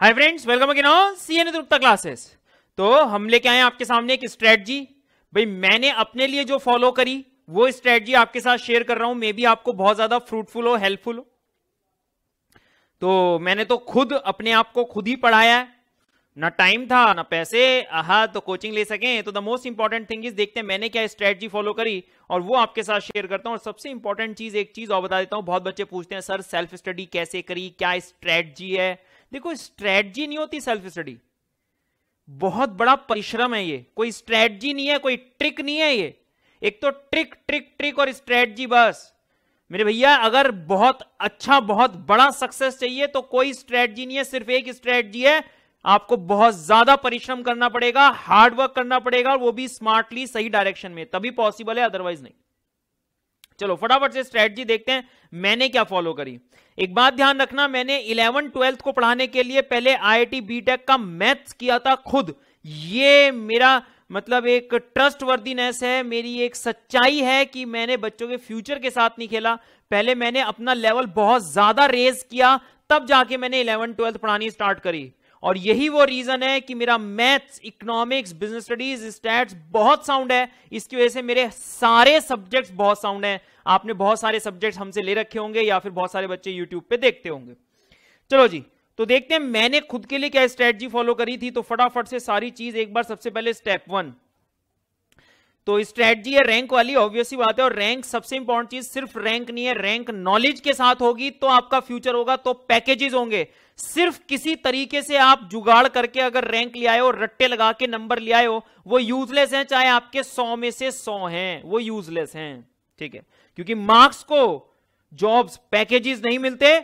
hi friends welcome again on CN Drupta classes तो हम लेके आए आपके सामने एक स्ट्रेटजी भाई मैंने अपने लिए जो फॉलो करी वो स्ट्रेटजी आपके साथ शेयर कर रहा हूं मे बी आपको बहुत ज्यादा फ्रूटफुल हो हेल्पफुल हो तो मैंने तो खुद अपने आप को खुद ही पढ़ाया है ना टाइम था ना पैसे हाँ तो कोचिंग ले सके तो the most important thing is देखते हैं मैंने क्या स्ट्रेटजी फॉलो करी और वो आपके साथ शेयर करता हूं और सबसे इंपॉर्टेंट चीज एक चीज और बता देता हूं बहुत बच्चे पूछते हैं सर सेल्फ स्टडी कैसे करी क्या स्ट्रेटजी है देखो स्ट्रेटजी नहीं होती सेल्फ स्टडी बहुत बड़ा परिश्रम है ये कोई स्ट्रेटजी नहीं है कोई ट्रिक नहीं है ये एक तो ट्रिक ट्रिक ट्रिक और स्ट्रेटजी बस मेरे भैया अगर बहुत अच्छा बहुत बड़ा सक्सेस चाहिए तो कोई स्ट्रेटजी नहीं है सिर्फ एक स्ट्रेटजी है आपको बहुत ज्यादा परिश्रम करना पड़ेगा हार्डवर्क करना पड़ेगा वो भी स्मार्टली सही डायरेक्शन में तभी पॉसिबल है अदरवाइज नहीं चलो फटाफट से स्ट्रेटजी देखते हैं मैंने क्या फॉलो करी एक बात ध्यान रखना मैंने इलेवन ट्वेल्थ को पढ़ाने के लिए पहले आईआईटी बीटेक का मैथ्स किया था खुद ये मेरा मतलब एक ट्रस्ट वर्दीनेस है मेरी एक सच्चाई है कि मैंने बच्चों के फ्यूचर के साथ नहीं खेला पहले मैंने अपना लेवल बहुत ज्यादा रेज किया तब जाके मैंने इलेवन ट्वेल्थ पढ़ानी स्टार्ट करी और यही वो रीजन है कि मेरा maths economics business studies stats बहुत साउंड है इसकी वजह से मेरे सारे सब्जेक्ट्स बहुत साउंड है आपने बहुत सारे सब्जेक्ट्स हमसे ले रखे होंगे या फिर बहुत सारे बच्चे यूट्यूब पे देखते होंगे चलो जी तो देखते हैं मैंने खुद के लिए क्या स्ट्रेटजी फॉलो करी थी तो फटाफट से सारी चीज एक बार सबसे पहले स्टेप वन तो स्ट्रेटजी है रैंक वाली ऑब्वियसली बात है और रैंक सबसे इंपॉर्टेंट चीज सिर्फ रैंक नहीं है रैंक नॉलेज के साथ होगी तो आपका फ्यूचर होगा तो पैकेजेस होंगे सिर्फ किसी तरीके से आप जुगाड़ करके अगर रैंक ले आए हो रट्टे लगा के नंबर ले आए हो वो यूजलेस हैं चाहे आपके सौ में से सौ हैं वो यूजलेस हैं ठीक है क्योंकि मार्क्स को जॉब्स पैकेजेस नहीं मिलते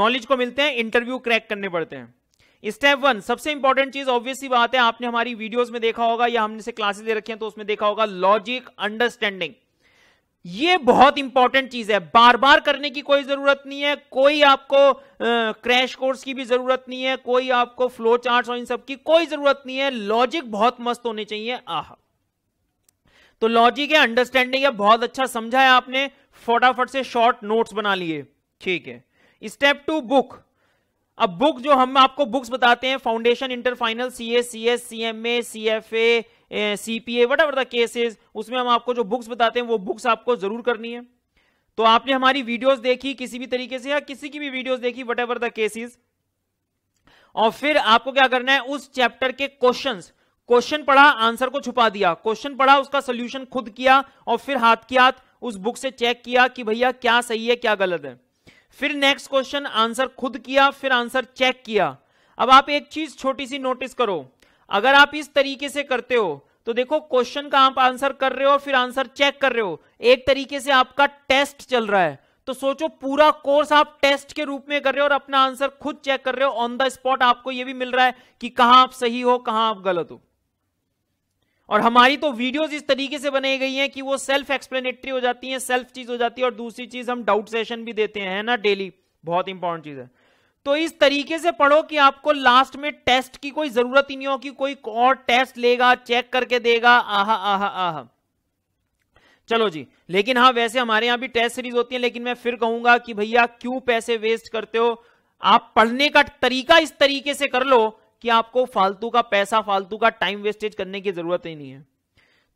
नॉलेज को मिलते हैं इंटरव्यू क्रैक करने पड़ते हैं स्टेप वन सबसे इंपॉर्टेंट चीज ऑब्वियसली बात है आपने हमारी वीडियोस में देखा होगा या हमने से क्लासेस दे रखी हैं तो उसमें देखा होगा लॉजिक अंडरस्टैंडिंग ये बहुत इंपॉर्टेंट चीज है बार बार करने की कोई जरूरत नहीं है कोई आपको क्रैश कोर्स की भी जरूरत नहीं है कोई आपको फ्लो चार्ट और इन सब की कोई जरूरत नहीं है लॉजिक बहुत मस्त होने चाहिए आह तो लॉजिक है अंडरस्टैंडिंग है बहुत अच्छा समझा है आपने फटाफट से शॉर्ट नोट्स बना लिए ठीक है स्टेप टू बुक अब बुक जो हम आपको बुक्स बताते हैं foundation inter final C S C S C M A C F A C P A whatever the cases उसमें हम आपको जो बुक्स बताते हैं वो बुक्स आपको जरूर करनी है तो आपने हमारी वीडियोस देखी किसी भी तरीके से या किसी की भी वीडियोस देखी वट एवर द केसेज और फिर आपको क्या करना है उस चैप्टर के क्वेश्चन क्वेश्चन पढ़ा आंसर को छुपा दिया क्वेश्चन पढ़ा उसका सोल्यूशन खुद किया और फिर हाथ की हाथ उस बुक से चेक किया कि भैया क्या सही है क्या गलत है फिर नेक्स्ट क्वेश्चन आंसर खुद किया फिर आंसर चेक किया अब आप एक चीज छोटी सी नोटिस करो अगर आप इस तरीके से करते हो तो देखो क्वेश्चन का आप आंसर कर रहे हो फिर आंसर चेक कर रहे हो एक तरीके से आपका टेस्ट चल रहा है तो सोचो पूरा कोर्स आप टेस्ट के रूप में कर रहे हो और अपना आंसर खुद चेक कर रहे हो ऑन द स्पॉट आपको यह भी मिल रहा है कि कहां आप सही हो कहां आप गलत हो और हमारी तो वीडियोस इस तरीके से बनाई गई हैं कि वो सेल्फ एक्सप्लेनेटरी हो जाती हैं सेल्फ चीज हो जाती है और दूसरी चीज हम डाउट सेशन भी देते हैं ना डेली बहुत इंपॉर्टेंट चीज है तो इस तरीके से पढ़ो कि आपको लास्ट में टेस्ट की कोई जरूरत ही नहीं हो कि कोई और टेस्ट लेगा चेक करके देगा आहा आहा आहा चलो जी लेकिन हाँ वैसे हमारे यहां भी टेस्ट सीरीज होती है लेकिन मैं फिर कहूंगा कि भैया क्यों पैसे वेस्ट करते हो आप पढ़ने का तरीका इस तरीके से कर लो कि आपको फालतू का पैसा फालतू का टाइम वेस्टेज करने की जरूरत ही नहीं है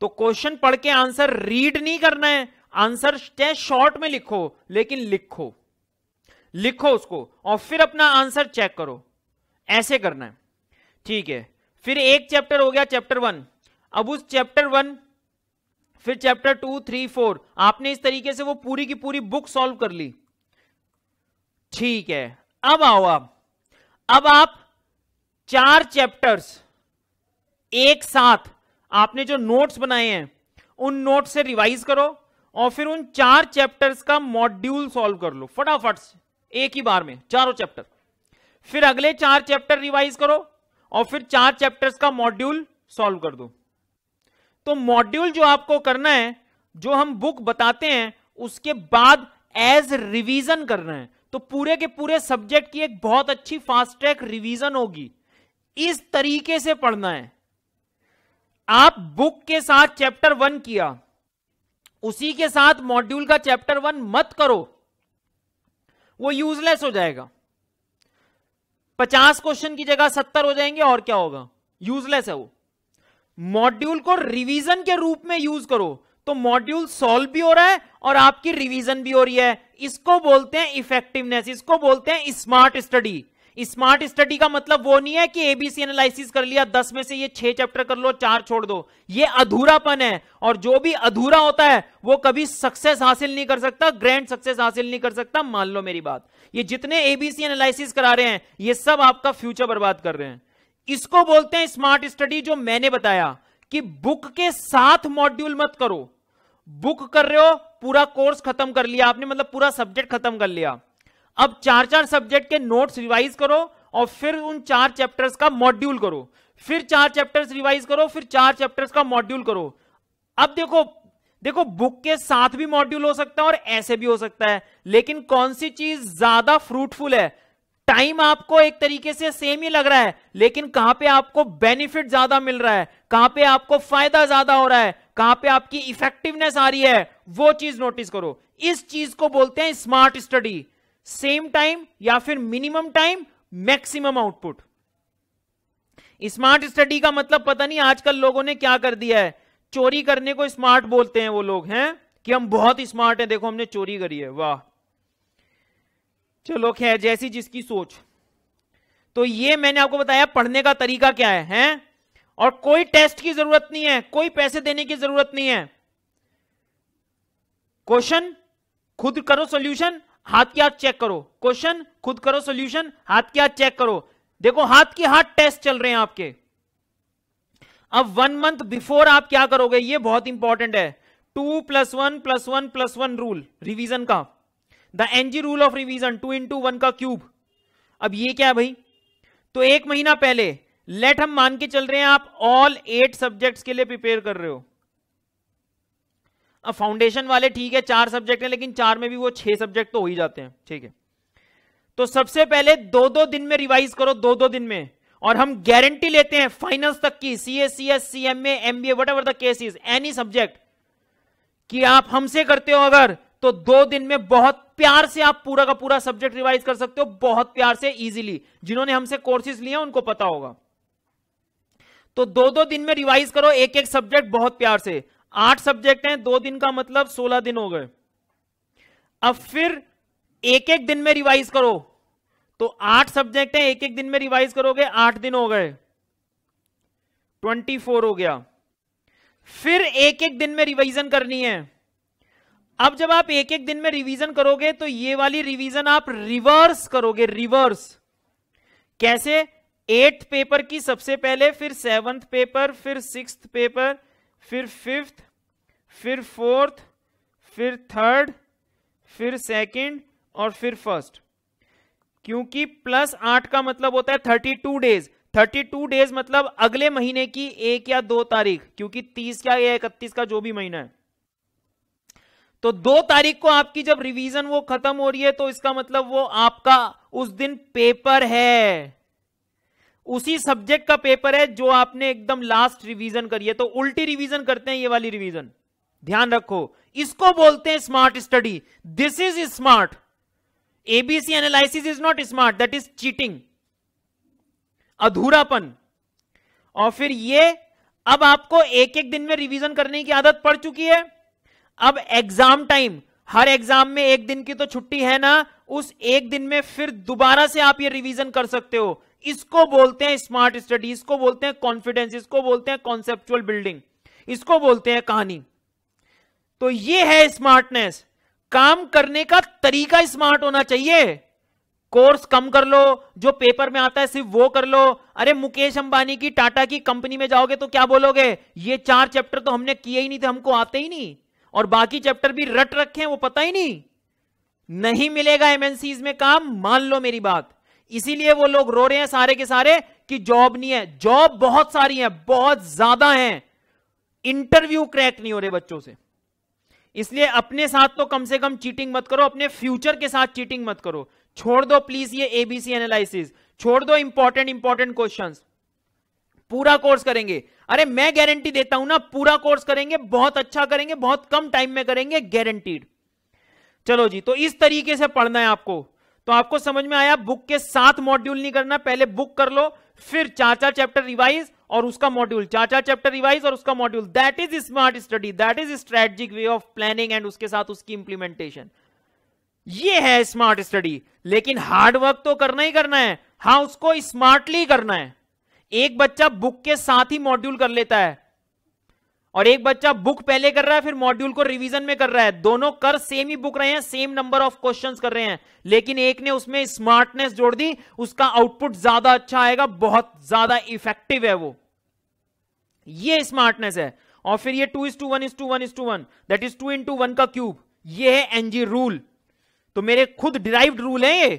तो क्वेश्चन पढ़ के आंसर रीड नहीं करना है आंसर चाहे शॉर्ट में लिखो लेकिन लिखो लिखो उसको और फिर अपना आंसर चेक करो ऐसे करना है ठीक है फिर एक चैप्टर हो गया चैप्टर वन अब उस चैप्टर वन फिर चैप्टर टू थ्री फोर आपने इस तरीके से वो पूरी की पूरी बुक सॉल्व कर ली ठीक है अब आओ आप अब आप चार चैप्टर्स एक साथ आपने जो नोट्स बनाए हैं उन नोट से रिवाइज करो और फिर उन चार चैप्टर्स का मॉड्यूल सॉल्व कर लो फटाफट से एक ही बार में चारों चैप्टर फिर अगले चार चैप्टर रिवाइज करो और फिर चार चैप्टर्स का मॉड्यूल सॉल्व कर दो तो मॉड्यूल जो आपको करना है जो हम बुक बताते हैं उसके बाद एज रिवीजन करना है तो पूरे के पूरे सब्जेक्ट की एक बहुत अच्छी फास्ट ट्रैक रिवीजन होगी इस तरीके से पढ़ना है आप बुक के साथ चैप्टर वन किया उसी के साथ मॉड्यूल का चैप्टर वन मत करो वो यूजलेस हो जाएगा पचास क्वेश्चन की जगह सत्तर हो जाएंगे और क्या होगा यूजलेस है वो मॉड्यूल को रिवीजन के रूप में यूज करो तो मॉड्यूल सॉल्व भी हो रहा है और आपकी रिवीजन भी हो रही है इसको बोलते हैं इफेक्टिवनेस इसको बोलते हैं स्मार्ट स्टडी स्मार्ट स्टडी का मतलब वो नहीं है कि एबीसी एनालिसिस कर लिया दस में से ये छह चैप्टर कर लो चार छोड़ दो ये अधूरापन है और जो भी अधूरा होता है वो कभी सक्सेस हासिल नहीं कर सकता ग्रैंड सक्सेस हासिल नहीं कर सकता मान लो मेरी बात ये जितने एबीसी एनालिसिस करा रहे हैं ये सब आपका फ्यूचर बर्बाद कर रहे हैं इसको बोलते हैं स्मार्ट स्टडी जो मैंने बताया कि बुक के साथ मॉड्यूल मत करो बुक कर रहे हो पूरा कोर्स खत्म कर लिया आपने मतलब पूरा सब्जेक्ट खत्म कर लिया अब चार चार सब्जेक्ट के नोट्स रिवाइज करो और फिर उन चार चैप्टर्स का मॉड्यूल करो फिर चार चैप्टर्स रिवाइज करो फिर चार चैप्टर्स का मॉड्यूल करो अब देखो देखो बुक के साथ भी मॉड्यूल हो सकता है और ऐसे भी हो सकता है लेकिन कौन सी चीज ज्यादा फ्रूटफुल है टाइम आपको एक तरीके से सेम ही लग रहा है लेकिन कहां पे आपको बेनिफिट ज्यादा मिल रहा है कहां पे आपको फायदा ज्यादा हो रहा है कहां पे आपकी इफेक्टिवनेस आ रही है वो चीज नोटिस करो इस चीज को बोलते हैं स्मार्ट स्टडी सेम टाइम या फिर minimum time maximum output smart study का मतलब पता नहीं आजकल लोगों ने क्या कर दिया है चोरी करने को स्मार्ट बोलते हैं वो लोग हैं कि हम बहुत स्मार्ट हैं देखो हमने चोरी करी है वाह चलो खैर जैसी जिसकी सोच तो ये मैंने आपको बताया पढ़ने का तरीका क्या है हैं और कोई टेस्ट की जरूरत नहीं है कोई पैसे देने की जरूरत नहीं है क्वेश्चन खुद करो सॉल्यूशन हाथ की हाथ चेक करो क्वेश्चन खुद करो सॉल्यूशन हाथ की हाथ चेक करो देखो हाथ की हाथ टेस्ट चल रहे हैं आपके अब वन मंथ बिफोर आप क्या करोगे ये बहुत इंपॉर्टेंट है two plus one plus one plus one rule revision का the NG rule of revision two into one का क्यूब अब ये क्या है भाई तो एक महीना पहले लेट हम मान के चल रहे हैं आप ऑल एट सब्जेक्ट्स के लिए प्रिपेयर कर रहे हो फाउंडेशन वाले ठीक है चार सब्जेक्ट हैं लेकिन चार में भी वो छह सब्जेक्ट तो हो ही जाते हैं ठीक है तो सबसे पहले दो दो दिन में रिवाइज करो दो दो दिन में और हम गारंटी लेते हैं फाइनल्स तक की C S C S C M MBA whatever the case is any subject कि आप हमसे करते हो अगर तो दो दिन में बहुत प्यार से आप पूरा का पूरा सब्जेक्ट रिवाइज कर सकते हो बहुत प्यार से इजीली जिन्होंने हमसे कोर्सेज लिए उनको पता होगा तो दो दो दिन में रिवाइज करो एक एक सब्जेक्ट बहुत प्यार से आठ सब्जेक्ट हैं दो दिन का मतलब सोलह दिन हो गए अब फिर एक एक दिन में रिवाइज करो तो आठ सब्जेक्ट हैं एक एक दिन में रिवाइज करोगे आठ दिन हो गए ट्वेंटी फोर हो गया फिर एक एक दिन में रिवीजन करनी है अब जब आप एक एक दिन में रिवीजन करोगे तो ये वाली रिवीजन आप रिवर्स करोगे रिवर्स कैसे एट्थ पेपर की सबसे पहले फिर सेवंथ पेपर फिर सिक्स पेपर फिर फिफ्थ फिर फोर्थ फिर थर्ड फिर सेकंड और फिर फर्स्ट क्योंकि प्लस आठ का मतलब होता है thirty two days thirty two days मतलब अगले महीने की एक या दो तारीख क्योंकि तीस का या इकतीस का जो भी महीना है तो दो तारीख को आपकी जब रिवीजन वो खत्म हो रही है तो इसका मतलब वो आपका उस दिन पेपर है उसी सब्जेक्ट का पेपर है जो आपने एकदम लास्ट रिवीजन करी है तो उल्टी रिवीजन करते हैं ये वाली रिवीजन ध्यान रखो इसको बोलते हैं smart study this is smart ABC analysis is not smart that is cheating अधूरापन और फिर ये अब आपको एक एक दिन में रिवीजन करने की आदत पड़ चुकी है अब एग्जाम टाइम हर एग्जाम में एक दिन की तो छुट्टी है ना उस एक दिन में फिर दोबारा से आप ये रिवीजन कर सकते हो इसको बोलते हैं स्मार्ट स्टडी इसको बोलते हैं कॉन्फिडेंस इसको बोलते हैं कॉन्सेप्चुअल बिल्डिंग इसको बोलते हैं कहानी तो ये है स्मार्टनेस काम करने का तरीका स्मार्ट होना चाहिए कोर्स कम कर लो जो पेपर में आता है सिर्फ वो कर लो अरे मुकेश अंबानी की टाटा की कंपनी में जाओगे तो क्या बोलोगे ये चार चैप्टर तो हमने किए ही नहीं थे हमको आते ही नहीं और बाकी चैप्टर भी रट रखे हैं वो पता ही नहीं नहीं मिलेगा एमएनसीज में काम मान लो मेरी बात इसीलिए वो लोग रो रहे हैं सारे के सारे कि जॉब नहीं है जॉब बहुत सारी है बहुत ज्यादा है इंटरव्यू क्रैक नहीं हो रहे बच्चों से इसलिए अपने साथ तो कम से कम चीटिंग मत करो अपने फ्यूचर के साथ चीटिंग मत करो छोड़ दो प्लीज ये एबीसी एनालिसिस छोड़ दो इंपॉर्टेंट इंपॉर्टेंट क्वेश्चन पूरा कोर्स करेंगे अरे मैं गारंटी देता हूं ना पूरा कोर्स करेंगे बहुत अच्छा करेंगे बहुत कम टाइम में करेंगे गारंटीड चलो जी तो इस तरीके से पढ़ना है आपको तो आपको समझ में आया बुक के साथ मॉड्यूल नहीं करना पहले बुक कर लो फिर चार चार चैप्टर रिवाइज और उसका मॉड्यूल चार चार चैप्टर रिवाइज और उसका module that is smart study that is strategic way of planning and उसके साथ उसकी इंप्लीमेंटेशन ये है स्मार्ट स्टडी लेकिन हार्ड वर्क तो करना ही करना है हाँ उसको स्मार्टली करना है एक बच्चा बुक के साथ ही मॉड्यूल कर लेता है और एक बच्चा बुक पहले कर रहा है फिर मॉड्यूल को रिवीजन में कर रहा है दोनों कर सेम ही बुक रहे हैं सेम नंबर ऑफ क्वेश्चंस कर रहे हैं लेकिन एक ने उसमें स्मार्टनेस जोड़ दी उसका आउटपुट ज्यादा अच्छा आएगा बहुत ज्यादा इफेक्टिव है वो ये स्मार्टनेस है और फिर ये two is two one is two one is two one that is two two one का क्यूब ये है एनजी रूल तो मेरे खुद डिराइव्ड रूल है ये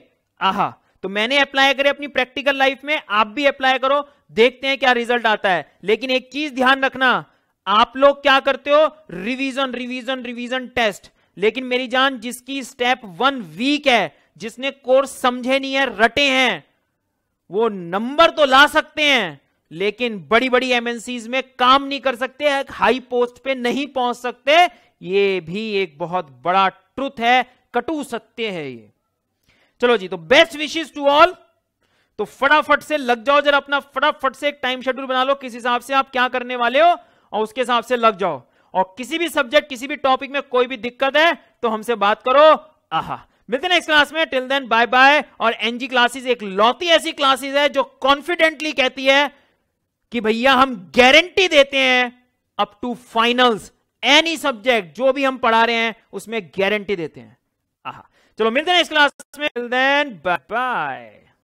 आहा तो मैंने अप्लाई करे अपनी प्रैक्टिकल लाइफ में आप भी अप्लाई करो देखते हैं क्या रिजल्ट आता है लेकिन एक चीज ध्यान रखना आप लोग क्या करते हो रिवीजन रिवीजन रिवीजन टेस्ट लेकिन मेरी जान जिसकी स्टेप वन वीक है जिसने कोर्स समझे नहीं है रटे हैं वो नंबर तो ला सकते हैं लेकिन बड़ी बड़ी एमएनसीज में काम नहीं कर सकते हाई पोस्ट पे नहीं पहुंच सकते ये भी एक बहुत बड़ा ट्रुथ है कटु सत्य है ये चलो जी तो बेस्ट विशेष टू ऑल तो फटाफट से लग जाओ जरा अपना फटाफट से एक टाइम शेड्यूल बना लो किस हिसाब से आप क्या करने वाले हो और उसके हिसाब से लग जाओ और किसी भी सब्जेक्ट किसी भी टॉपिक में कोई भी दिक्कत है तो हमसे बात करो आहा मिलते नेक्स्ट क्लास में टिल देन बाय बाय और एनजी क्लासेस एक लौती ऐसी क्लासेस है जो कॉन्फिडेंटली कहती है कि भैया हम गारंटी देते हैं up to finals any subject जो भी हम पढ़ा रहे हैं उसमें गारंटी देते हैं आहा चलो मिलते हैं नेक्स्ट क्लास में टिल देन बाय बाय